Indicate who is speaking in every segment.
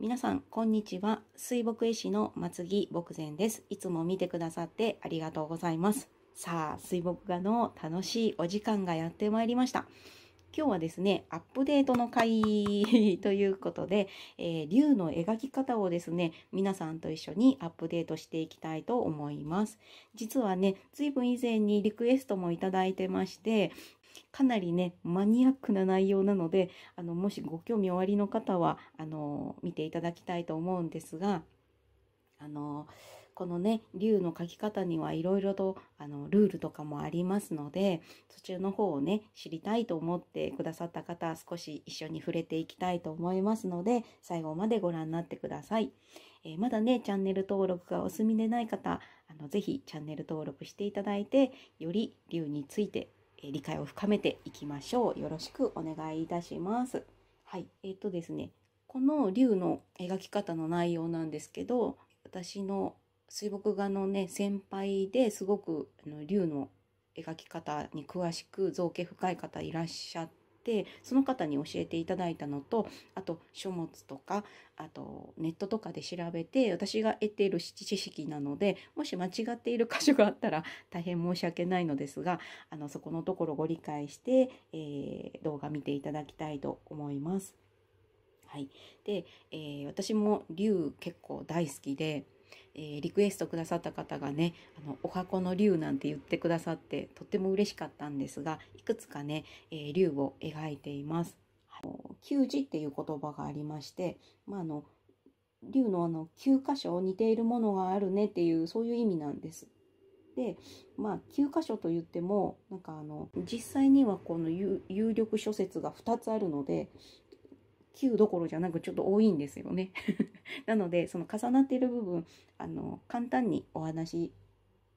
Speaker 1: 皆さん、こんにちは。水墨絵師の松木牧前です。いつも見てくださってありがとうございます。さあ、水墨画の楽しいお時間がやってまいりました。今日はですね、アップデートの会ということで、えー、竜の描き方をですね、皆さんと一緒にアップデートしていきたいと思います。実はね、ずいぶん以前にリクエストもいただいてまして、かなりねマニアックな内容なのであのもしご興味おありの方はあの見ていただきたいと思うんですがあのこのね竜の描き方にはいろいろとあのルールとかもありますのでそちらの方をね知りたいと思ってくださった方少し一緒に触れていきたいと思いますので最後までご覧になってください。えー、まだねチャンネル登録がお済みでない方あのぜひチャンネル登録していただいてより竜について理解を深めていきましょう。よろしくお願いいたします。はい、えっ、ー、とですね、この龍の描き方の内容なんですけど、私の水墨画のね先輩ですごくあの龍の描き方に詳しく造形深い方いらっしゃってその方に教えていただいたのとあと書物とかあとネットとかで調べて私が得ている知識なのでもし間違っている箇所があったら大変申し訳ないのですがあのそこのところご理解して、えー、動画見ていただきたいと思います。はい、で、えー、私も龍結構大好きで。えー、リクエストくださった方がね、あの、お箱の竜なんて言ってくださって、とっても嬉しかったんですが、いくつかね、えー、竜を描いています。球字っていう言葉がありまして、まあ、あの、竜のあの、9箇所似ているものがあるねっていう、そういう意味なんです。で、まあ、9箇所といっても、なんかあの、実際にはこの有力諸説が2つあるので、9どころじゃなくちょっと多いんですよね なのでその重なっている部分あの簡単にお話し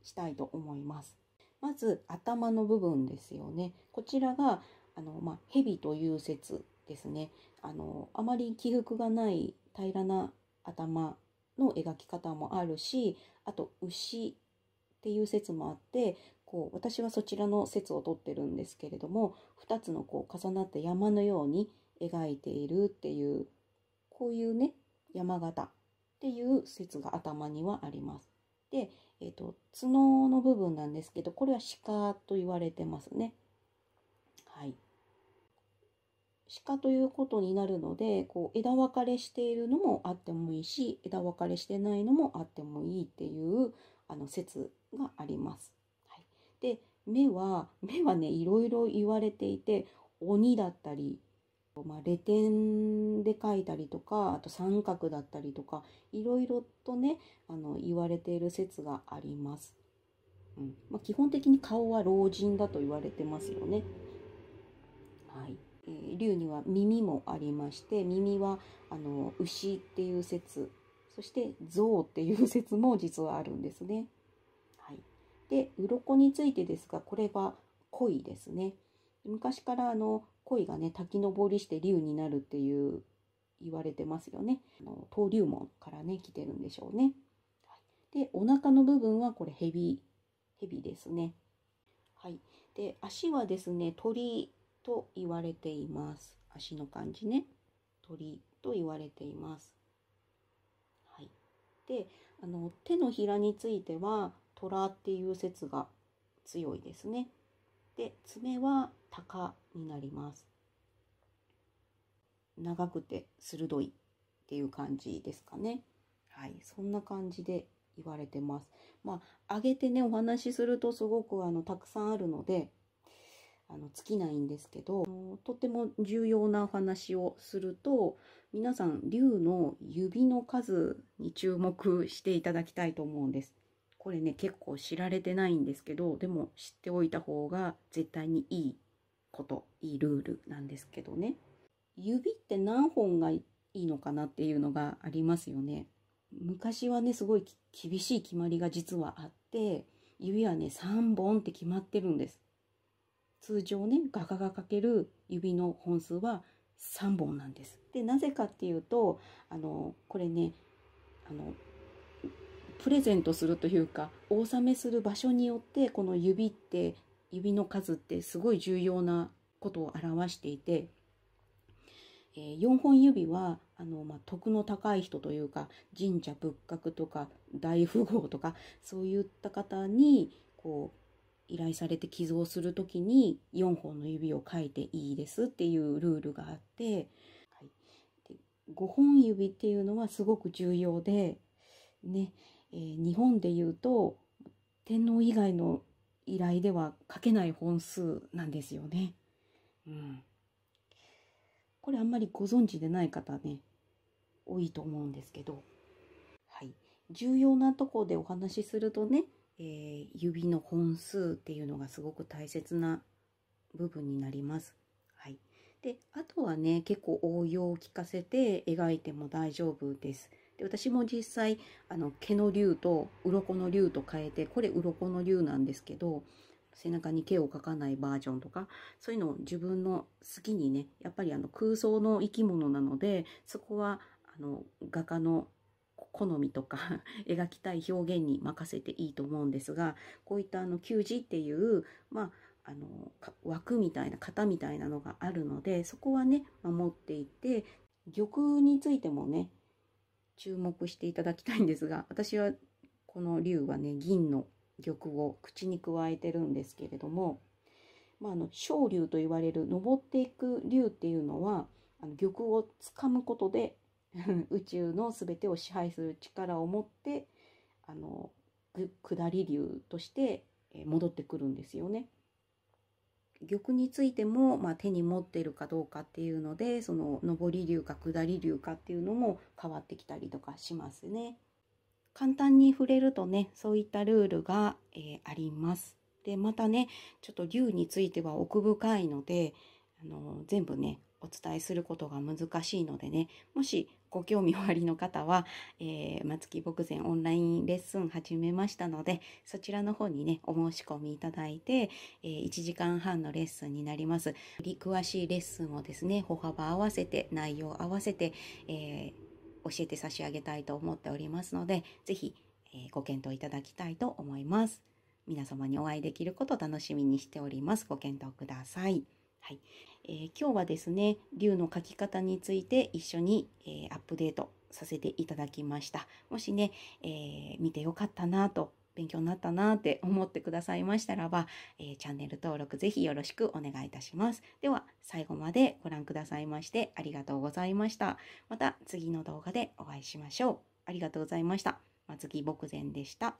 Speaker 1: したいと思います。まず頭の部分ですよね。こちらがあの、まあ、蛇という説ですね。あのあまり起伏がない平らな頭の描き方もあるしあと牛っていう説もあってこう私はそちらの説をとってるんですけれども2つのこう重なって山のように描いているっていうこういうね山形っていう説が頭にはあります。で、えーと、角の部分なんですけどこれは鹿と言われてますね。はい、鹿ということになるのでこう枝分かれしているのもあってもいいし枝分かれしてないのもあってもいいっていうあの説があります。はい、で目は目はねいろいろ言われていて鬼だったりとまあレ点で書いたりとかあと三角だったりとかいろいろとねあの言われている説があります。うんまあ、基本的に顔は老人だと言われてますよね。はいえー、竜には耳もありまして耳はあの牛っていう説そして象っていう説も実はあるんですね。はい、で鱗についてですがこれは恋ですね。昔からあの鯉がね滝登りして竜になるっていう言われてますよねあの登竜門からね来てるんでしょうね、はい、でお腹の部分はこれヘビヘビですねはいで足はですね鳥と言われています足の感じね鳥と言われていますはいであの手のひらについては虎っていう説が強いですねで爪は鷹になります。長くて鋭いっていう感じですかね。はい、そんな感じで言われてます。まあ、上げてね、お話しするとすごくあのたくさんあるので、あの尽きないんですけど、とても重要なお話をすると、皆さん、竜の指の数に注目していただきたいと思うんです。これね、結構知られてないんですけど、でも知っておいた方が絶対にいいこといいルールなんですけどね指って何本がいいのかなっていうのがありますよね昔はねすごい厳しい決まりが実はあって指はね3本って決まってるんです通常ね画家がかける指の本数は3本なんですでなぜかっていうとあのこれねあのプレゼントするというかお納めする場所によってこの指って指の数ってすごい重要なことを表していて、えー、4本指はあの、まあ、徳の高い人というか神社仏閣とか大富豪とかそういった方にこう依頼されて寄贈する時に4本の指を書いていいですっていうルールがあって、はい、で5本指っていうのはすごく重要で、ねえー、日本でいうと天皇以外の依頼では書けない本数なんですよね。うん、これあんまりご存知でない方ね多いと思うんですけど、はい、重要なとこでお話しするとね、えー、指の本数っていうのがすごく大切な部分になります。はい、であとはね結構応用を聞かせて描いても大丈夫です。で私も実際あの毛の竜と鱗の竜と変えてこれ鱗の竜なんですけど背中に毛を描かないバージョンとかそういうのを自分の好きにねやっぱりあの空想の生き物なのでそこはあの画家の好みとか 描きたい表現に任せていいと思うんですがこういったあの給仕っていうまああの枠みたいな型みたいなのがあるのでそこはね守っていて玉についてもね注目していただきたいんですが私はこの龍はね銀の玉を口にくわえてるんですけれども、まあ、あの昇竜と言われる登っていく竜っていうのはあの玉をつかむことで 宇宙の全てを支配する力を持ってあの下り竜として戻ってくるんですよね。玉についても、まあ、手に持ってるかどうかっていうのでその上り流か下り流かっていうのも変わってきたりとかしますね。簡単に触れるとねそういったルールが、えー、あります。でまたねちょっと竜については奥深いのであの全部ねお伝えすることが難しいのでね、もしご興味おありの方は、えー、松木牧前オンラインレッスン始めましたので、そちらの方にね、お申し込みいただいて、えー、1時間半のレッスンになります。より詳しいレッスンをですね、歩幅合わせて、内容合わせて、えー、教えて差し上げたいと思っておりますので、是非、えご検討いただきたいと思います。皆様にお会いできることを楽しみにしております。ご検討ください。はいえー、今日はですね龍の描き方について一緒に、えー、アップデートさせていただきましたもしね、えー、見てよかったなと勉強になったなって思ってくださいましたらば、えチャンネル登録ぜひよろしくお願いいたしますでは最後までご覧くださいましてありがとうございましたまた次の動画でお会いしましょうありがとうございました松木牧前でした。